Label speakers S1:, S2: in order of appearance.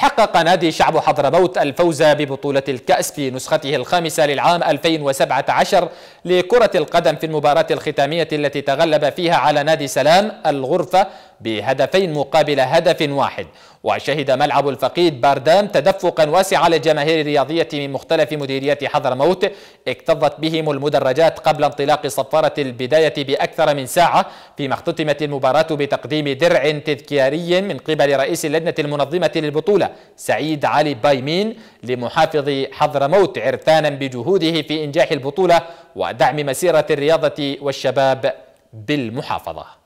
S1: حقق نادي شعب حضرموت الفوز ببطولة الكأس في نسخته الخامسة للعام 2017 لكرة القدم في المباراة الختامية التي تغلب فيها على نادي سلام الغرفة بهدفين مقابل هدف واحد وشهد ملعب الفقيد باردام تدفقا واسعا للجماهير الرياضية من مختلف مديريات حضرموت اكتظت بهم المدرجات قبل انطلاق صفارة البداية بأكثر من ساعة فيما اختتمت المباراة بتقديم درع تذكاري من قبل رئيس اللجنة المنظمة للبطولة سعيد علي بايمين لمحافظ حضرموت عرفانا بجهوده في إنجاح البطولة ودعم مسيرة الرياضة والشباب بالمحافظة